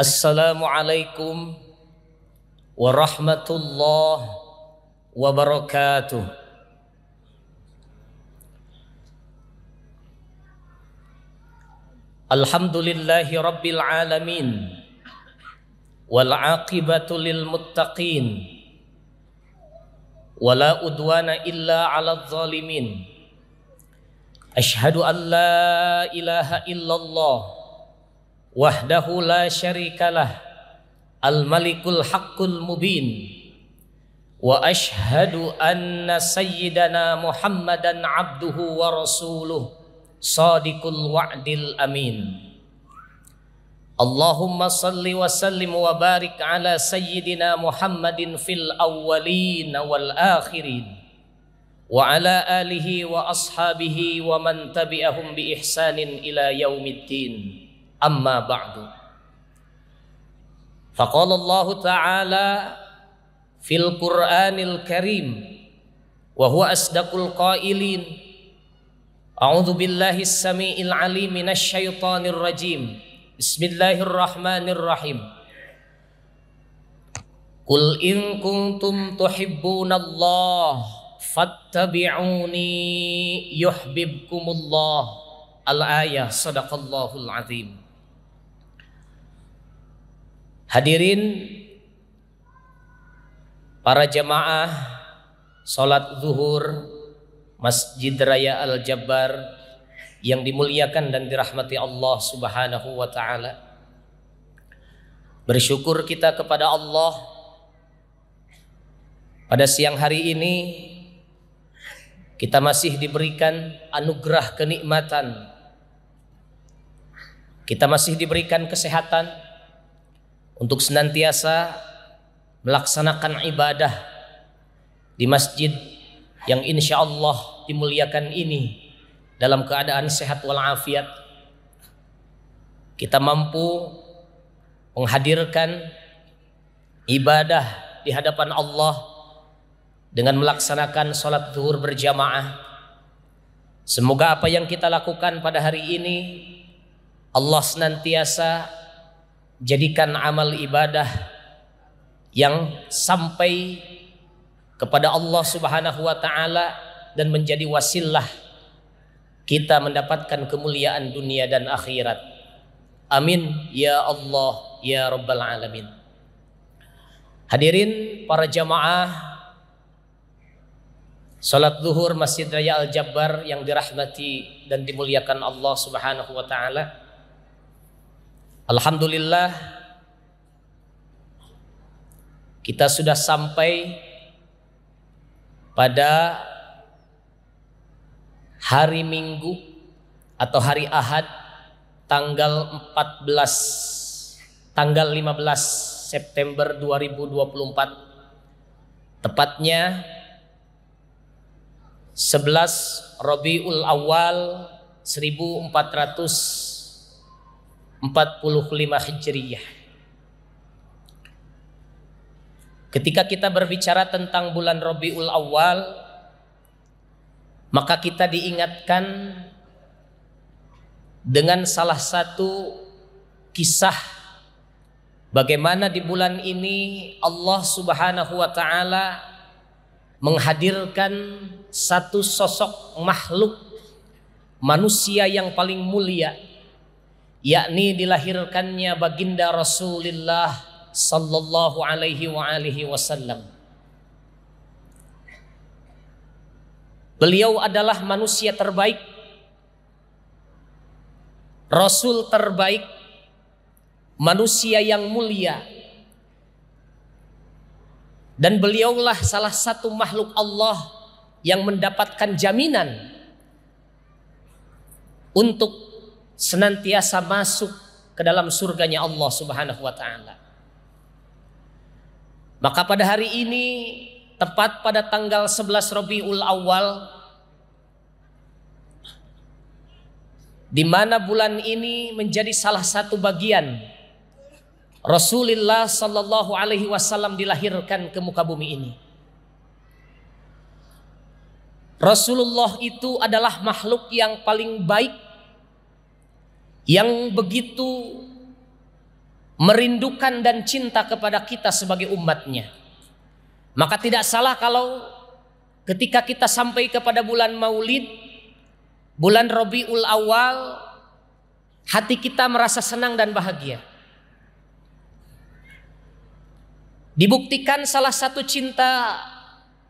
Assalamualaikum warahmatullahi wabarakatuh. Alhamdulillahi rabbil alamin. Wal aqibatu lil muttaqin. Wala udwana illa 'alal zalimin. Ashhadu an la ilaha illallah wahdahu la syarikalah al-malikul haqqul mubin wa ashhadu anna sayyidana muhammadan abduhu wa rasuluh sadiqul wa'dil amin Allahumma salli wa sallim wa barik ala sayyidina muhammadin fil awwalin wal akhirin wa ala alihi wa ashabihi wa man tabi'ahum bi ihsanin ila yaumiddin amma ba'du faqala Allah ta'ala fil Qur'anil Karim wa huwa asdaqul qailin a'udzu billahi samiil alim minasy syaithanir rajim bismillahirrahmanirrahim Qul in kuntum tuhibbunallah fattabi'uni yuhibbukumullah al-ayah sadaqallahul azim Hadirin para jemaah salat zuhur Masjid Raya Al-Jabbar yang dimuliakan dan dirahmati Allah Subhanahu wa taala. Bersyukur kita kepada Allah pada siang hari ini kita masih diberikan anugerah kenikmatan. Kita masih diberikan kesehatan untuk senantiasa melaksanakan ibadah di masjid yang insya Allah dimuliakan ini dalam keadaan sehat walafiat. Kita mampu menghadirkan ibadah di hadapan Allah dengan melaksanakan sholat zuhur berjamaah. Semoga apa yang kita lakukan pada hari ini Allah senantiasa jadikan amal ibadah yang sampai kepada Allah Subhanahu wa taala dan menjadi wasilah kita mendapatkan kemuliaan dunia dan akhirat. Amin ya Allah ya rabbal alamin. Hadirin para jamaah Salat zuhur Masjid Raya Al-Jabbar yang dirahmati dan dimuliakan Allah Subhanahu wa taala. Alhamdulillah kita sudah sampai pada hari Minggu atau hari Ahad tanggal 14 tanggal 15 September 2024 tepatnya 11 Rabiul Awal 1400 45 Hijriyah. Ketika kita berbicara tentang bulan Rabiul Awal, maka kita diingatkan dengan salah satu kisah bagaimana di bulan ini Allah Subhanahu wa taala menghadirkan satu sosok makhluk manusia yang paling mulia yakni dilahirkannya baginda Rasulullah sallallahu alaihi wa alihi wasallam. Beliau adalah manusia terbaik, rasul terbaik, manusia yang mulia. Dan beliaulah salah satu makhluk Allah yang mendapatkan jaminan untuk senantiasa masuk ke dalam surganya Allah Subhanahu wa taala. Maka pada hari ini tepat pada tanggal 11 Rabiul Awal di mana bulan ini menjadi salah satu bagian Rasulullah Shallallahu Alaihi Wasallam dilahirkan ke muka bumi ini. Rasulullah itu adalah makhluk yang paling baik yang begitu merindukan dan cinta kepada kita sebagai umatnya. Maka tidak salah kalau ketika kita sampai kepada bulan Maulid, bulan Robiul Awal, hati kita merasa senang dan bahagia. Dibuktikan salah satu cinta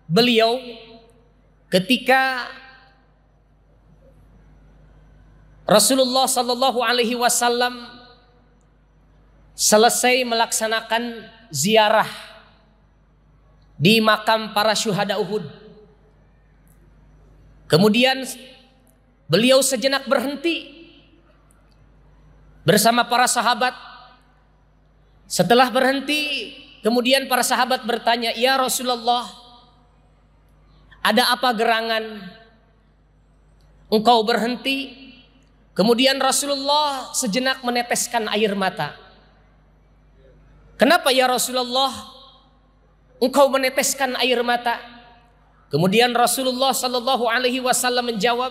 beliau ketika Rasulullah Shallallahu Alaihi Wasallam selesai melaksanakan ziarah di makam para syuhada Uhud. Kemudian beliau sejenak berhenti bersama para sahabat. Setelah berhenti, kemudian para sahabat bertanya, "Ya Rasulullah, ada apa gerangan engkau berhenti?" Kemudian Rasulullah sejenak meneteskan air mata. Kenapa ya Rasulullah engkau meneteskan air mata? Kemudian Rasulullah Shallallahu Alaihi Wasallam menjawab,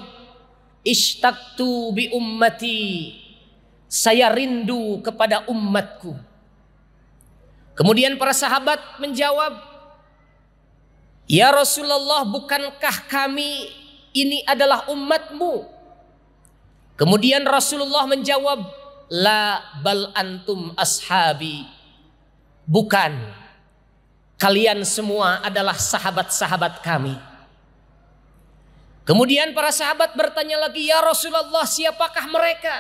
"Ishtaqtu bi ummati. Saya rindu kepada umatku. Kemudian para sahabat menjawab, Ya Rasulullah, bukankah kami ini adalah umatmu? Kemudian Rasulullah menjawab, "La bal antum ashabi." Bukan. Kalian semua adalah sahabat-sahabat kami. Kemudian para sahabat bertanya lagi, "Ya Rasulullah, siapakah mereka?"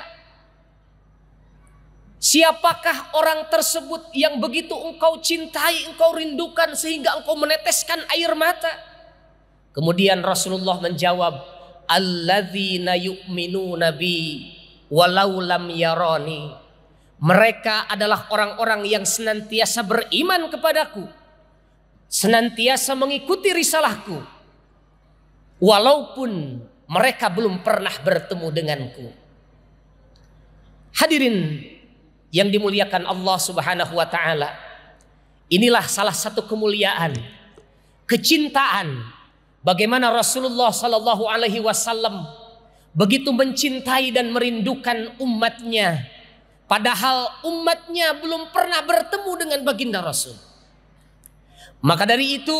Siapakah orang tersebut yang begitu engkau cintai, engkau rindukan sehingga engkau meneteskan air mata? Kemudian Rasulullah menjawab, alladzina yu'minu nabi walau lam yarani mereka adalah orang-orang yang senantiasa beriman kepadaku senantiasa mengikuti risalahku walaupun mereka belum pernah bertemu denganku hadirin yang dimuliakan Allah Subhanahu wa taala inilah salah satu kemuliaan kecintaan Bagaimana Rasulullah Shallallahu Alaihi Wasallam begitu mencintai dan merindukan umatnya, padahal umatnya belum pernah bertemu dengan baginda Rasul. Maka dari itu,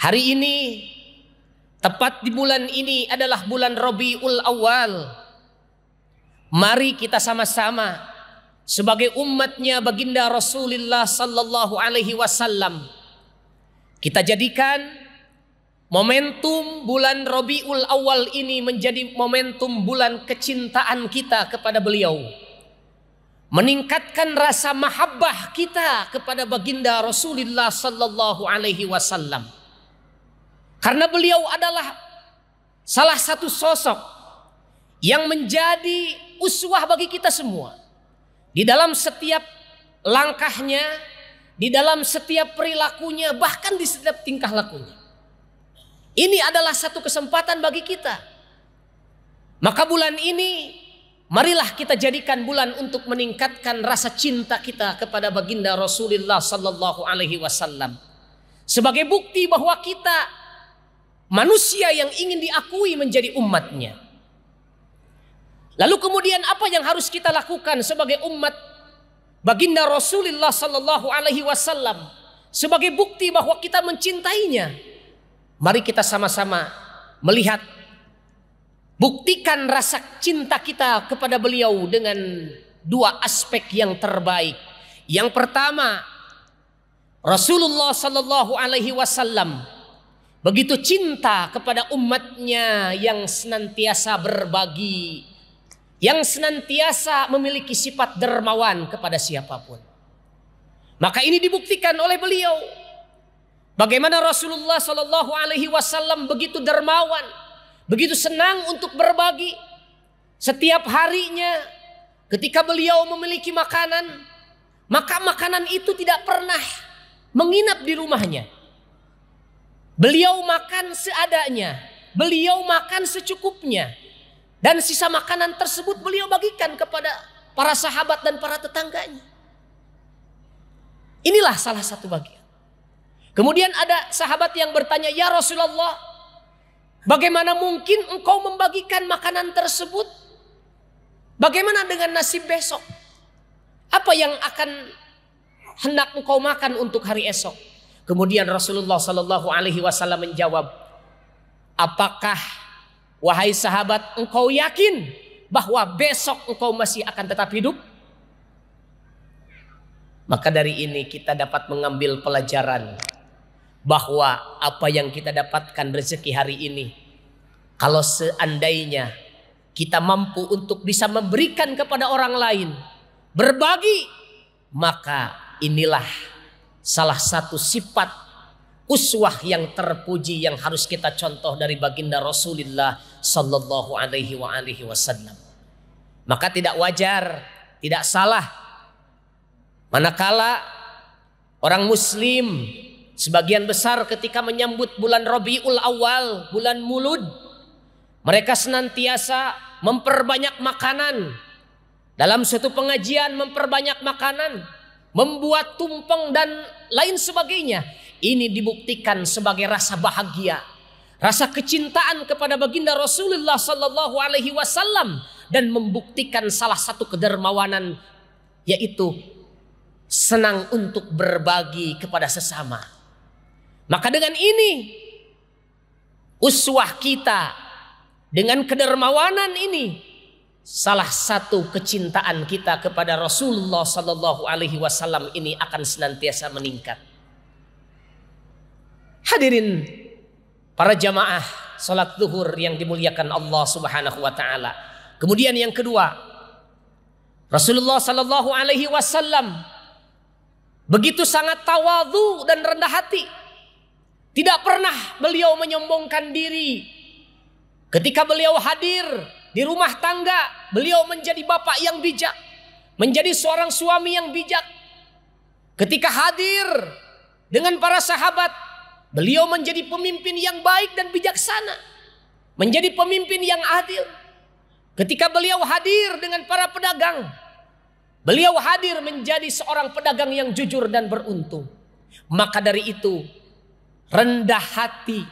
hari ini tepat di bulan ini adalah bulan Robiul Awal. Mari kita sama-sama sebagai umatnya baginda Rasulullah Sallallahu Alaihi Wasallam kita jadikan Momentum bulan Robiul Awal ini menjadi momentum bulan kecintaan kita kepada beliau. Meningkatkan rasa mahabbah kita kepada baginda Rasulullah sallallahu alaihi wasallam. Karena beliau adalah salah satu sosok yang menjadi uswah bagi kita semua. Di dalam setiap langkahnya, di dalam setiap perilakunya, bahkan di setiap tingkah lakunya. Ini adalah satu kesempatan bagi kita. Maka bulan ini marilah kita jadikan bulan untuk meningkatkan rasa cinta kita kepada baginda Rasulullah sallallahu alaihi wasallam. Sebagai bukti bahwa kita manusia yang ingin diakui menjadi umatnya. Lalu kemudian apa yang harus kita lakukan sebagai umat baginda Rasulullah sallallahu alaihi wasallam sebagai bukti bahwa kita mencintainya? Mari kita sama-sama melihat buktikan rasa cinta kita kepada beliau dengan dua aspek yang terbaik. Yang pertama, Rasulullah Shallallahu Alaihi Wasallam begitu cinta kepada umatnya yang senantiasa berbagi, yang senantiasa memiliki sifat dermawan kepada siapapun. Maka ini dibuktikan oleh beliau Bagaimana Rasulullah Shallallahu Alaihi Wasallam begitu dermawan, begitu senang untuk berbagi. Setiap harinya, ketika beliau memiliki makanan, maka makanan itu tidak pernah menginap di rumahnya. Beliau makan seadanya, beliau makan secukupnya, dan sisa makanan tersebut beliau bagikan kepada para sahabat dan para tetangganya. Inilah salah satu bagian. Kemudian ada sahabat yang bertanya, "Ya Rasulullah, bagaimana mungkin engkau membagikan makanan tersebut? Bagaimana dengan nasib besok? Apa yang akan hendak engkau makan untuk hari esok?" Kemudian Rasulullah Shallallahu alaihi wasallam menjawab, "Apakah wahai sahabat engkau yakin bahwa besok engkau masih akan tetap hidup?" Maka dari ini kita dapat mengambil pelajaran bahwa apa yang kita dapatkan rezeki hari ini kalau seandainya kita mampu untuk bisa memberikan kepada orang lain berbagi maka inilah salah satu sifat uswah yang terpuji yang harus kita contoh dari baginda Rasulullah sallallahu alaihi wa alihi wasallam maka tidak wajar tidak salah manakala orang muslim Sebagian besar ketika menyambut bulan Rabiul Awal, bulan Mulud, mereka senantiasa memperbanyak makanan. Dalam suatu pengajian memperbanyak makanan, membuat tumpeng dan lain sebagainya. Ini dibuktikan sebagai rasa bahagia, rasa kecintaan kepada baginda Rasulullah Sallallahu Alaihi Wasallam dan membuktikan salah satu kedermawanan yaitu senang untuk berbagi kepada sesama. Maka dengan ini uswah kita dengan kedermawanan ini salah satu kecintaan kita kepada Rasulullah Sallallahu Alaihi Wasallam ini akan senantiasa meningkat. Hadirin para jamaah salat zuhur yang dimuliakan Allah Subhanahu wa taala. Kemudian yang kedua, Rasulullah Sallallahu Alaihi Wasallam begitu sangat tawadhu dan rendah hati tidak pernah beliau menyombongkan diri. Ketika beliau hadir di rumah tangga, beliau menjadi bapak yang bijak, menjadi seorang suami yang bijak. Ketika hadir dengan para sahabat, beliau menjadi pemimpin yang baik dan bijaksana, menjadi pemimpin yang adil. Ketika beliau hadir dengan para pedagang, beliau hadir menjadi seorang pedagang yang jujur dan beruntung. Maka dari itu, rendah hati,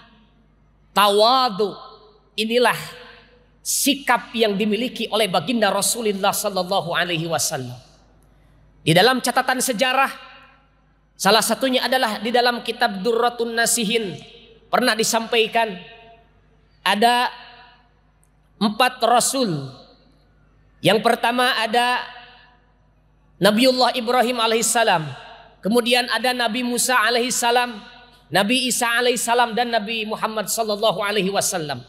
tawadu. Inilah sikap yang dimiliki oleh baginda Rasulullah Sallallahu Alaihi Wasallam. Di dalam catatan sejarah, salah satunya adalah di dalam kitab Durratun Nasihin pernah disampaikan ada empat rasul. Yang pertama ada Nabiullah Ibrahim alaihissalam. Kemudian ada Nabi Musa alaihissalam. Nabi Isa alaihissalam dan Nabi Muhammad sallallahu alaihi wasallam.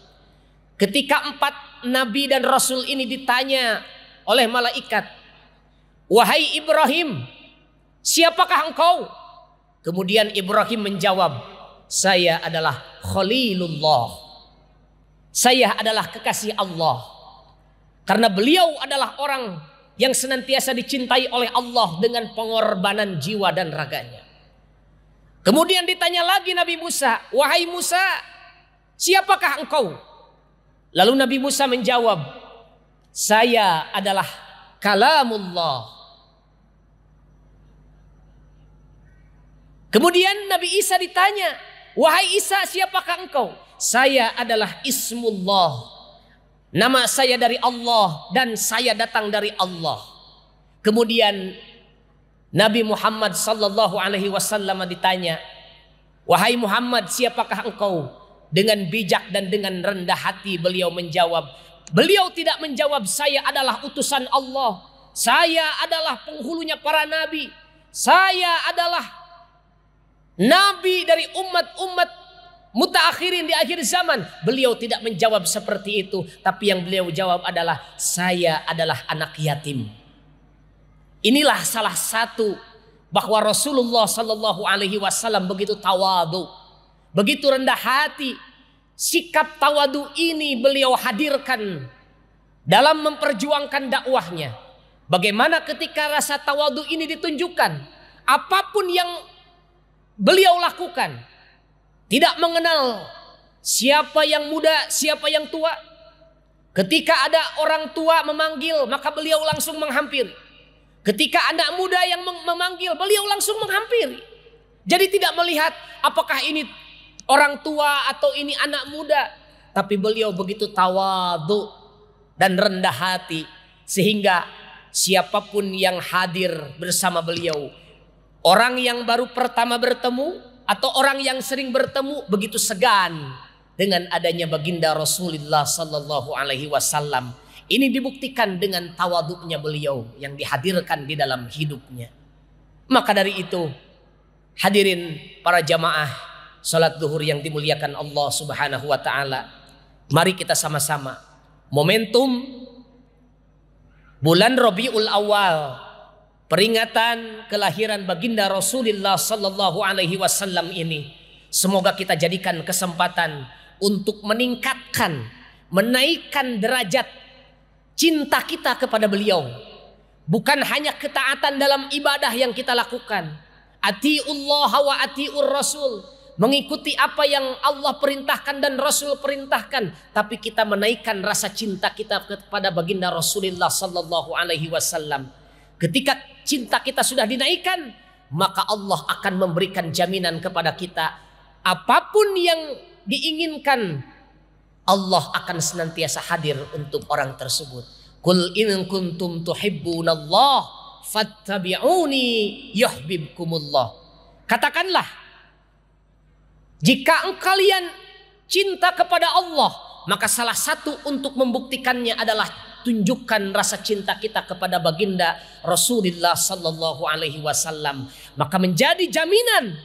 Ketika empat nabi dan rasul ini ditanya oleh malaikat, "Wahai Ibrahim, siapakah engkau?" Kemudian Ibrahim menjawab, "Saya adalah Khalilullah." Saya adalah kekasih Allah. Karena beliau adalah orang yang senantiasa dicintai oleh Allah dengan pengorbanan jiwa dan raganya. Kemudian ditanya lagi Nabi Musa, "Wahai Musa, siapakah engkau?" Lalu Nabi Musa menjawab, "Saya adalah kalamullah." Kemudian Nabi Isa ditanya, "Wahai Isa, siapakah engkau?" "Saya adalah Ismullah." Nama saya dari Allah dan saya datang dari Allah. Kemudian Nabi Muhammad sallallahu alaihi wasallam ditanya, "Wahai Muhammad, siapakah engkau?" Dengan bijak dan dengan rendah hati beliau menjawab, beliau tidak menjawab saya adalah utusan Allah, saya adalah penghulunya para nabi, saya adalah nabi dari umat-umat mutaakhirin di akhir zaman. Beliau tidak menjawab seperti itu, tapi yang beliau jawab adalah saya adalah anak yatim. Inilah salah satu bahwa Rasulullah Shallallahu Alaihi Wasallam begitu tawadu, begitu rendah hati. Sikap tawadu ini beliau hadirkan dalam memperjuangkan dakwahnya. Bagaimana ketika rasa tawadu ini ditunjukkan, apapun yang beliau lakukan, tidak mengenal siapa yang muda, siapa yang tua. Ketika ada orang tua memanggil, maka beliau langsung menghampiri. Ketika anak muda yang memanggil, beliau langsung menghampiri. Jadi tidak melihat apakah ini orang tua atau ini anak muda, tapi beliau begitu tawadu dan rendah hati sehingga siapapun yang hadir bersama beliau, orang yang baru pertama bertemu atau orang yang sering bertemu begitu segan dengan adanya baginda Rasulullah sallallahu alaihi wasallam ini dibuktikan dengan tawaduknya beliau yang dihadirkan di dalam hidupnya. Maka dari itu, hadirin para jamaah salat duhur yang dimuliakan Allah Subhanahu wa taala. Mari kita sama-sama momentum bulan Rabiul Awal peringatan kelahiran baginda Rasulullah sallallahu alaihi wasallam ini semoga kita jadikan kesempatan untuk meningkatkan, menaikkan derajat cinta kita kepada beliau. Bukan hanya ketaatan dalam ibadah yang kita lakukan. Atiullah wa atiur rasul. Mengikuti apa yang Allah perintahkan dan Rasul perintahkan. Tapi kita menaikkan rasa cinta kita kepada baginda Rasulullah Sallallahu Alaihi Wasallam. Ketika cinta kita sudah dinaikkan, maka Allah akan memberikan jaminan kepada kita. Apapun yang diinginkan Allah akan senantiasa hadir untuk orang tersebut. Kul in kuntum tuhibbunallah fattabi'uni yuhibbukumullah. Katakanlah, jika kalian cinta kepada Allah, maka salah satu untuk membuktikannya adalah tunjukkan rasa cinta kita kepada baginda Rasulullah Sallallahu Alaihi Wasallam. Maka menjadi jaminan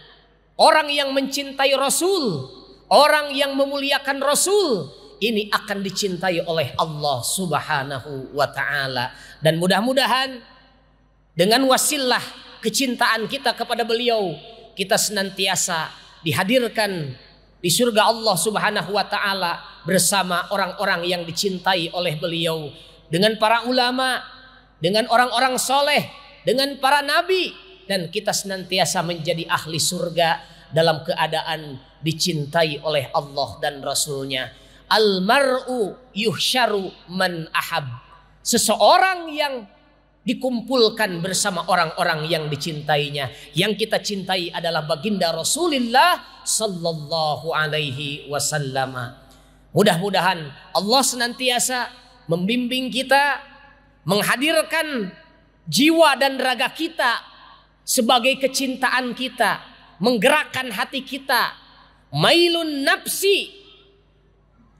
orang yang mencintai Rasul orang yang memuliakan Rasul ini akan dicintai oleh Allah Subhanahu wa taala dan mudah-mudahan dengan wasilah kecintaan kita kepada beliau kita senantiasa dihadirkan di surga Allah Subhanahu wa taala bersama orang-orang yang dicintai oleh beliau dengan para ulama, dengan orang-orang soleh, dengan para nabi dan kita senantiasa menjadi ahli surga dalam keadaan dicintai oleh Allah dan Rasulnya. Almaru yuhsyaru man ahab. Seseorang yang dikumpulkan bersama orang-orang yang dicintainya. Yang kita cintai adalah baginda Rasulullah sallallahu alaihi wasallam. Mudah-mudahan Allah senantiasa membimbing kita menghadirkan jiwa dan raga kita sebagai kecintaan kita menggerakkan hati kita. Mailun nafsi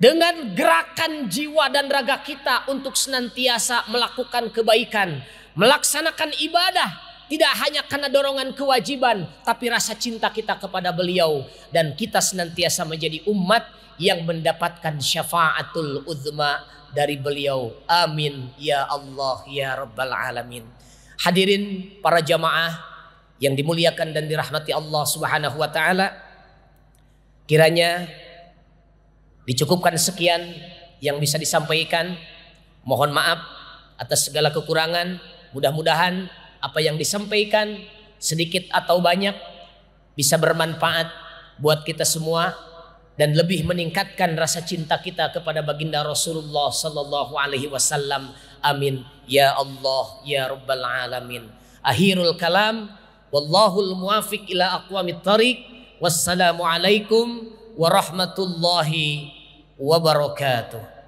dengan gerakan jiwa dan raga kita untuk senantiasa melakukan kebaikan, melaksanakan ibadah, tidak hanya karena dorongan kewajiban, tapi rasa cinta kita kepada beliau dan kita senantiasa menjadi umat yang mendapatkan syafaatul uzma dari beliau. Amin ya Allah ya rabbal alamin. Hadirin para jamaah yang dimuliakan dan dirahmati Allah Subhanahu wa taala. Kiranya dicukupkan sekian yang bisa disampaikan. Mohon maaf atas segala kekurangan. Mudah-mudahan apa yang disampaikan sedikit atau banyak bisa bermanfaat buat kita semua dan lebih meningkatkan rasa cinta kita kepada baginda Rasulullah sallallahu alaihi wasallam. Amin. Ya Allah, ya Rabbal alamin. Akhirul kalam Wallahul muwafiq ila aqwamit tariq. Wassalamualaikum warahmatullahi wabarakatuh.